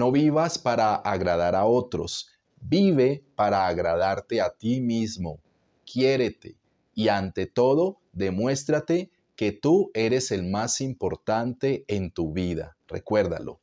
No vivas para agradar a otros, vive para agradarte a ti mismo. Quiérete y ante todo, demuéstrate que tú eres el más importante en tu vida. Recuérdalo.